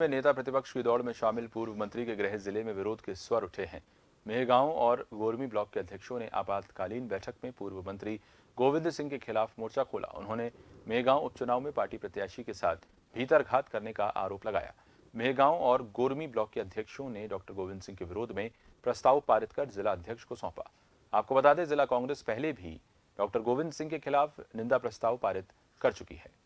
में नेता प्रतिपक्ष की दौड़ में शामिल पूर्व मंत्री के गृह जिले में विरोध के स्वर उठे हैं मेहगांव और गोरमी ब्लॉक के अध्यक्षों ने आपातकालीन बैठक में पूर्व मंत्री गोविंद सिंह के खिलाफ मोर्चा खोला उन्होंने मेहगांव उपचुनाव में पार्टी प्रत्याशी के साथ भीतरघात करने का आरोप लगाया मेहगांव और गोरमी ब्लॉक के अध्यक्षों ने डॉक्टर गोविंद सिंह के विरोध में प्रस्ताव पारित कर जिला अध्यक्ष को सौंपा आपको बता दें जिला कांग्रेस पहले भी डॉक्टर गोविंद सिंह के खिलाफ निंदा प्रस्ताव पारित कर चुकी है